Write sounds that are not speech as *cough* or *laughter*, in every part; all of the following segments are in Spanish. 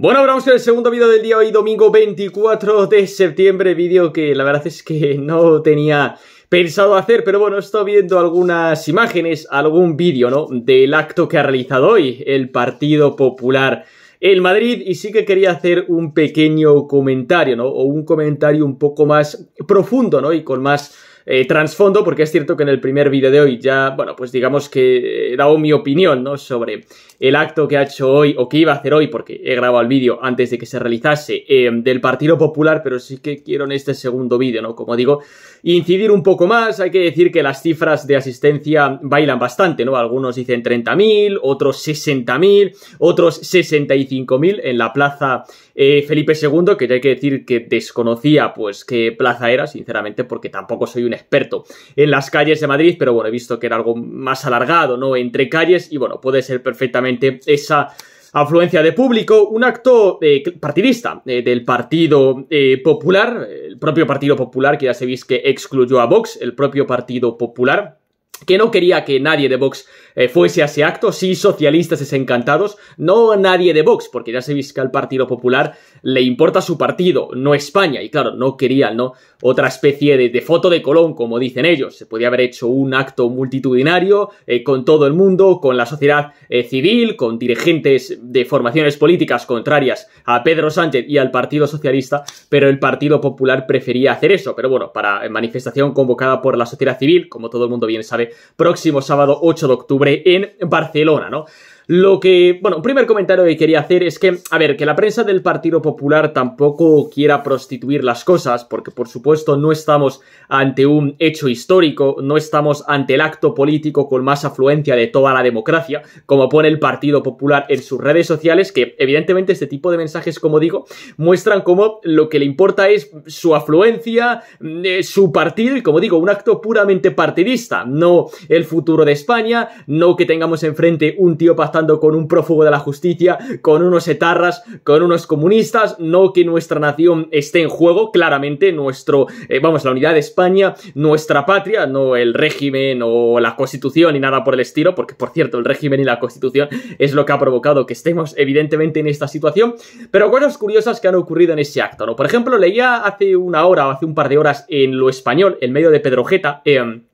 Bueno, ahora vamos el segundo vídeo del día hoy, domingo 24 de septiembre, vídeo que la verdad es que *laughs* no tenía pensado hacer, pero bueno, he estado viendo algunas imágenes, algún vídeo, ¿no? Del acto que ha realizado hoy el Partido Popular en Madrid y sí que quería hacer un pequeño comentario, ¿no? O un comentario un poco más profundo, ¿no? Y con más eh, transfondo porque es cierto que en el primer vídeo de hoy ya, bueno, pues digamos que eh, he dado mi opinión, ¿no? Sobre el acto que ha hecho hoy o que iba a hacer hoy, porque he grabado el vídeo antes de que se realizase eh, del Partido Popular, pero sí que quiero en este segundo vídeo, ¿no? Como digo, incidir un poco más, hay que decir que las cifras de asistencia bailan bastante, ¿no? Algunos dicen 30.000, otros 60.000, otros 65.000 en la plaza Felipe II, que ya hay que decir que desconocía pues qué plaza era, sinceramente, porque tampoco soy un experto en las calles de Madrid, pero bueno, he visto que era algo más alargado, ¿no? Entre calles y bueno, puede ser perfectamente esa afluencia de público, un acto eh, partidista eh, del Partido eh, Popular, el propio Partido Popular, que ya sabéis que excluyó a Vox, el propio Partido Popular que no quería que nadie de Vox fuese a ese acto, sí socialistas desencantados, no nadie de Vox, porque ya sabéis que al Partido Popular le importa su partido, no España. Y claro, no querían, ¿no? Otra especie de, foto de Colón, como dicen ellos. Se podía haber hecho un acto multitudinario eh, con todo el mundo, con la sociedad eh, civil, con dirigentes de formaciones políticas contrarias a Pedro Sánchez y al Partido Socialista, pero el Partido Popular prefería hacer eso. Pero bueno, para manifestación convocada por la sociedad civil, como todo el mundo bien sabe, próximo sábado 8 de octubre en Barcelona, ¿no? Lo que, bueno, un primer comentario que quería hacer es que, a ver, que la prensa del Partido Popular tampoco quiera prostituir las cosas, porque por supuesto no estamos ante un hecho histórico, no estamos ante el acto político con más afluencia de toda la democracia, como pone el Partido Popular en sus redes sociales, que evidentemente este tipo de mensajes, como digo, muestran como lo que le importa es su afluencia, eh, su partido y, como digo, un acto puramente partidista, no el futuro de España, no que tengamos enfrente un tío pactado con un prófugo de la justicia, con unos etarras, con unos comunistas, no que nuestra nación esté en juego, claramente nuestro, eh, vamos, la unidad de España, nuestra patria, no el régimen o la constitución ni nada por el estilo, porque por cierto, el régimen y la constitución es lo que ha provocado que estemos evidentemente en esta situación, pero cosas curiosas que han ocurrido en ese acto, ¿no? Por ejemplo, leía hace una hora o hace un par de horas en Lo Español, en medio de Pedrojeta, eh, em,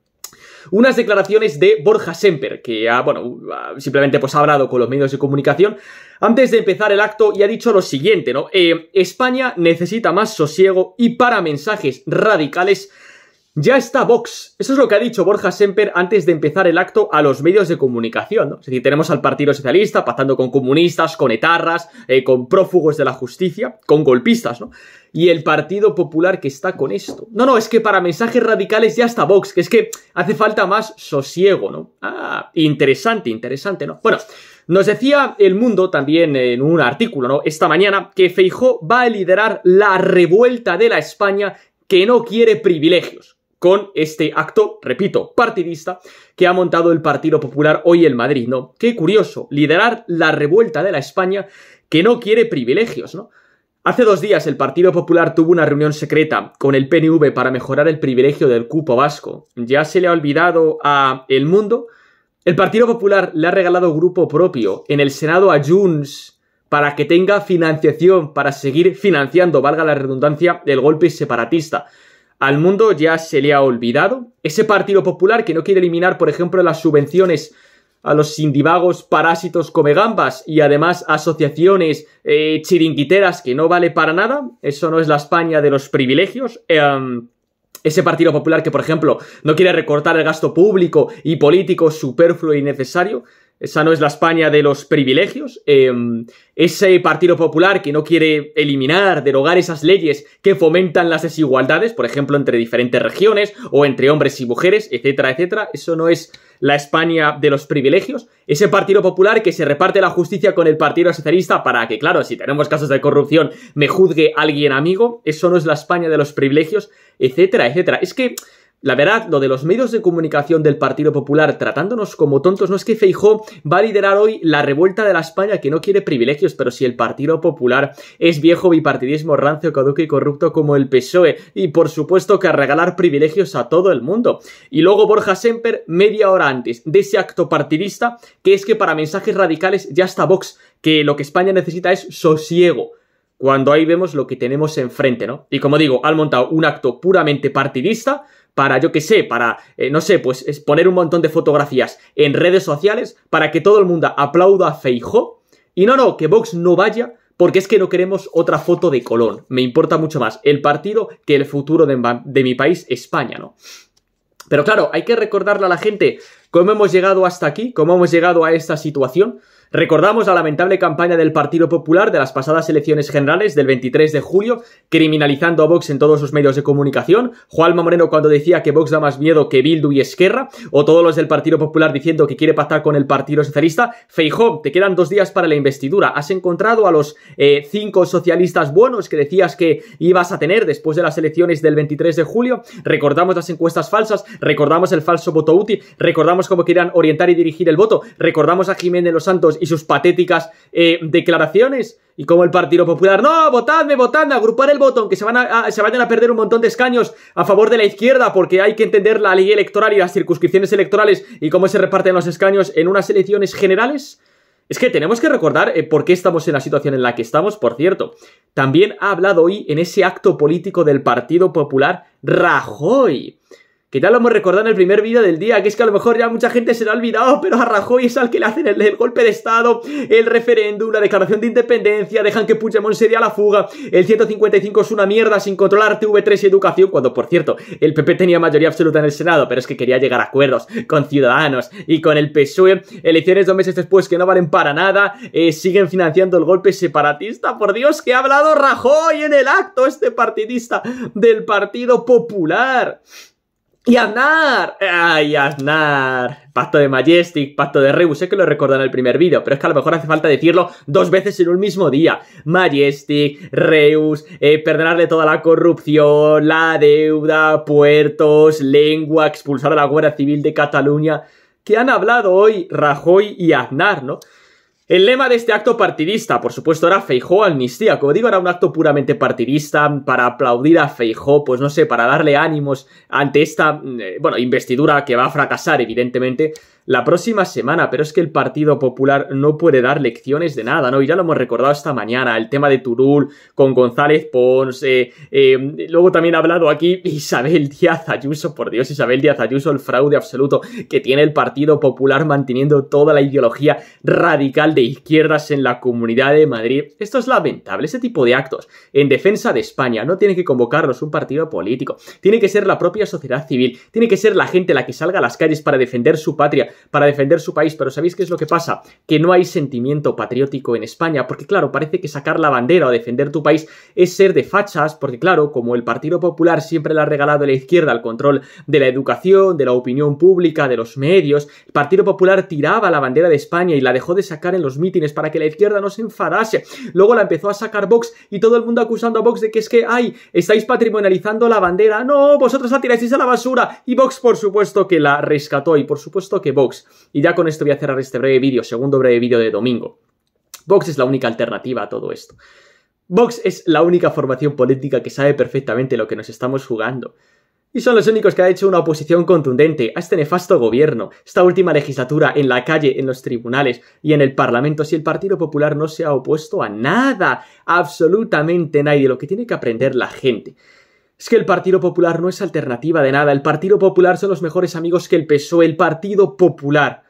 unas declaraciones de Borja Semper, que ha, bueno, simplemente pues ha hablado con los medios de comunicación antes de empezar el acto y ha dicho lo siguiente, ¿no? Eh, España necesita más sosiego y para mensajes radicales ya está Vox. Eso es lo que ha dicho Borja Semper antes de empezar el acto a los medios de comunicación. ¿no? Es decir, tenemos al Partido Socialista pasando con comunistas, con etarras, eh, con prófugos de la justicia, con golpistas, ¿no? Y el Partido Popular que está con esto. No, no, es que para mensajes radicales ya está Vox, que es que hace falta más sosiego, ¿no? Ah, interesante, interesante, ¿no? Bueno, nos decía El Mundo también en un artículo, ¿no? Esta mañana que Feijó va a liderar la revuelta de la España que no quiere privilegios con este acto, repito, partidista que ha montado el Partido Popular hoy en Madrid, ¿no? Qué curioso, liderar la revuelta de la España que no quiere privilegios, ¿no? Hace dos días el Partido Popular tuvo una reunión secreta con el PNV para mejorar el privilegio del cupo vasco. Ya se le ha olvidado a El Mundo. El Partido Popular le ha regalado grupo propio en el Senado a Junts para que tenga financiación para seguir financiando, valga la redundancia, el golpe separatista al mundo ya se le ha olvidado. Ese Partido Popular que no quiere eliminar, por ejemplo, las subvenciones a los sindivagos, parásitos, come gambas y además asociaciones eh, chiringuiteras que no vale para nada. Eso no es la España de los privilegios. Em, ese Partido Popular que, por ejemplo, no quiere recortar el gasto público y político superfluo y necesario. Esa no es la España de los privilegios. Em, ese Partido Popular que no quiere eliminar, derogar esas leyes que fomentan las desigualdades, por ejemplo, entre diferentes regiones o entre hombres y mujeres, etcétera, etcétera. Eso no es la España de los privilegios. Ese Partido Popular que se reparte la justicia con el Partido Socialista para que, claro, si tenemos casos de corrupción, me juzgue alguien amigo. Eso no es la España de los privilegios, etcétera, etcétera. Es que la verdad, lo de los medios de comunicación del Partido Popular tratándonos como tontos no es que Feijó va a liderar hoy la revuelta de la España que no quiere privilegios, pero si el Partido Popular es viejo bipartidismo rancio, caduco y corrupto como el PSOE, y por supuesto que a regalar privilegios a todo el mundo. Y luego Borja Semper, media hora antes de ese acto partidista, que es que para mensajes radicales ya está Vox, que lo que España necesita es sosiego cuando ahí vemos lo que tenemos enfrente, ¿no? Y como digo, han montado un acto puramente partidista para, yo qué sé, para, eh, no sé, pues poner un montón de fotografías en redes sociales para que todo el mundo aplauda a Feijó. Y no, no, que Vox no vaya porque es que no queremos otra foto de Colón. Me importa mucho más el partido que el futuro de mi país, España, ¿no? Pero claro, hay que recordarle a la gente cómo hemos llegado hasta aquí, cómo hemos llegado a esta situación. Recordamos la lamentable campaña del Partido Popular de las pasadas elecciones generales del 23 de julio, criminalizando a Vox en todos sus medios de comunicación, Juanma Moreno cuando decía que Vox da más miedo que Bildu y Esquerra, o todos los del Partido Popular diciendo que quiere pactar con el Partido Socialista. Feijó, te quedan dos días para la investidura. ¿Has encontrado a los eh, cinco socialistas buenos que decías que ibas a tener después de las elecciones del 23 de julio? Recordamos las encuestas falsas, recordamos el falso voto útil, recordamos cómo querían orientar y dirigir el voto, recordamos a Jiménez Los Santos y sus patéticas eh, declaraciones. Y como el Partido Popular, no, votadme, votadme, agrupar el botón, que se, van a, se vayan a perder un montón de escaños a favor de la izquierda, porque hay que entender la ley electoral y las circunscripciones electorales y cómo se reparten los escaños en unas elecciones generales. Es que tenemos que recordar eh, por qué estamos en la situación en la que estamos, por cierto. También ha hablado hoy en ese acto político del Partido Popular Rajoy. Que ya lo hemos recordado en el primer vídeo del día, que es que a lo mejor ya mucha gente se lo ha olvidado, pero a Rajoy es al que le hacen el, golpe de Estado, el referéndum, la declaración de independencia, dejan que Puigdemont se dé a la fuga, el 155 es una mierda sin controlar TV3 y educación, cuando por cierto, el PP tenía mayoría absoluta en el Senado, pero es que quería llegar a acuerdos con Ciudadanos y con el PSOE, elecciones dos meses después que no valen para nada, eh, siguen financiando el golpe separatista, por Dios, que ha hablado Rajoy en el acto este partidista del Partido Popular. ¡Y Aznar! ¡Ay, Aznar! Pacto de Majestic, Pacto de Reus, sé que lo recordan en el primer vídeo, pero es que a lo mejor hace falta decirlo dos veces en un mismo día. Majestic, Reus, eh, perdonarle toda la corrupción, la deuda, puertos, lengua, expulsar a la Guerra Civil de Cataluña, que han hablado hoy Rajoy y Aznar, ¿no? El lema de este acto partidista, por supuesto, era Feijó amnistía. Como digo, era un acto puramente partidista para aplaudir a Feijó, pues no sé, para darle ánimos ante esta, mm, eh, bueno, investidura que va a fracasar, evidentemente, la próxima semana, pero es que el Partido Popular no puede dar lecciones de nada, ¿no? Y ya lo hemos recordado esta mañana, el tema de Turul con González Pons, eh, em, luego también ha hablado aquí Isabel Díaz Ayuso, por Dios, Isabel Díaz Ayuso, el fraude absoluto que tiene el Partido Popular manteniendo toda la ideología radical de izquierdas en la Comunidad de Madrid. Esto es lamentable, ese tipo de actos en defensa de España no tiene que convocarlos un partido político, tiene que ser la propia sociedad civil, tiene que ser la gente la que salga a las calles para defender su patria, para defender su país, pero ¿sabéis qué es lo que pasa? Que no hay sentimiento patriótico en España, porque claro, parece que sacar la bandera o defender tu país es ser de fachas, porque claro, como el Partido Popular siempre le ha regalado a la izquierda el control de la educación, de la opinión pública, de los medios, el Partido Popular tiraba la bandera de España y la dejó de sacar en los mítines para que la izquierda no se enfadase. Luego la empezó a sacar Vox y todo el mundo acusando a Vox de que es que, ay, estáis patrimonializando la bandera. No, vosotros la tiráis a la basura. Y Vox, por supuesto, que la rescató y por supuesto que Vox y ya con esto voy a cerrar este breve vídeo, segundo breve vídeo de domingo. Vox es la única alternativa a todo esto. Vox es la única formación política que sabe perfectamente lo que nos estamos jugando. Y son los únicos que ha hecho una oposición contundente a este nefasto gobierno, esta última legislatura, en la calle, en los tribunales y en el Parlamento, si el Partido Popular no se ha opuesto a nada, absolutamente nadie, lo que tiene que aprender la gente es que el Partido Popular no es alternativa de nada. El Partido Popular son los mejores amigos que el PSOE. El Partido Popular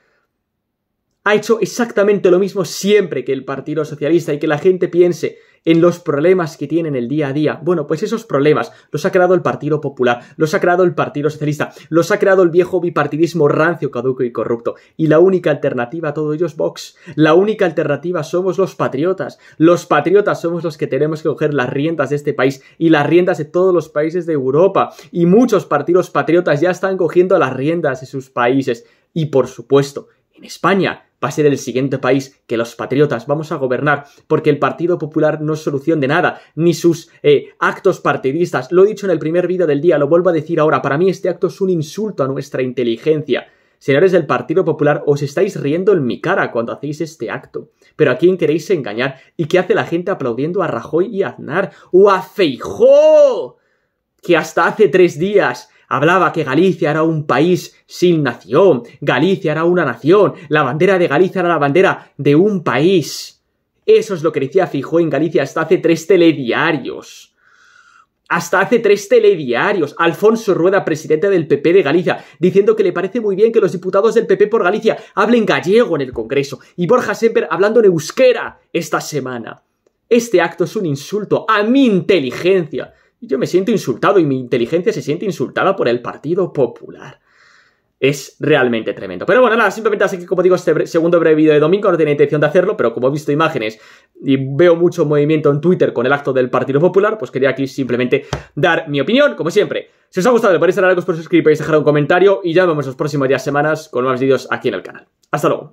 ha hecho exactamente lo mismo siempre que el Partido Socialista y que la gente piense en los problemas que tienen el día a día. Bueno, pues esos problemas los ha creado el Partido Popular, los ha creado el Partido Socialista, los ha creado el viejo bipartidismo rancio, caduco y corrupto. Y la única alternativa a todo ello es Vox. La única alternativa somos los patriotas. Los patriotas somos los que tenemos que coger las riendas de este país y las riendas de todos los países de Europa. Y muchos partidos patriotas ya están cogiendo las riendas de sus países. Y por supuesto, en España va a ser el siguiente país que los patriotas vamos a gobernar, porque el Partido Popular no es solución de nada, ni sus eh, actos partidistas. Lo he dicho en el primer vídeo del día, lo vuelvo a decir ahora, para mí este acto es un insulto a nuestra inteligencia. Señores del Partido Popular, os estáis riendo en mi cara cuando hacéis este acto. Pero ¿a quién queréis engañar? ¿Y qué hace la gente aplaudiendo a Rajoy y Aznar? ¡O a Feijó! Que hasta hace tres días Hablaba que Galicia era un país sin nación, Galicia era una nación, la bandera de Galicia era la bandera de un país. Eso es lo que decía Fijó en Galicia hasta hace tres telediarios. Hasta hace tres telediarios, Alfonso Rueda, presidente del PP de Galicia, diciendo que le parece muy bien que los diputados del PP por Galicia hablen gallego en el Congreso, y Borja Semper hablando en euskera esta semana. Este acto es un insulto a mi inteligencia, yo me siento insultado y mi inteligencia se siente insultada por el Partido Popular. Es realmente tremendo. Pero bueno, nada, simplemente así que, como digo, este segundo breve vídeo de domingo no tenía intención de hacerlo, pero como he visto imágenes y veo mucho movimiento en Twitter con el acto del Partido Popular, pues quería aquí simplemente dar mi opinión, como siempre. Si os ha gustado, le podéis dar a like, os suscribir, dejar un comentario y ya nos vemos los próximos días, semanas, con más vídeos aquí en el canal. Hasta luego.